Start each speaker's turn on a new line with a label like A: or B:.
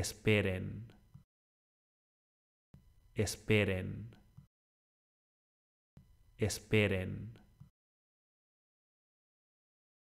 A: esperen, esperen, esperen.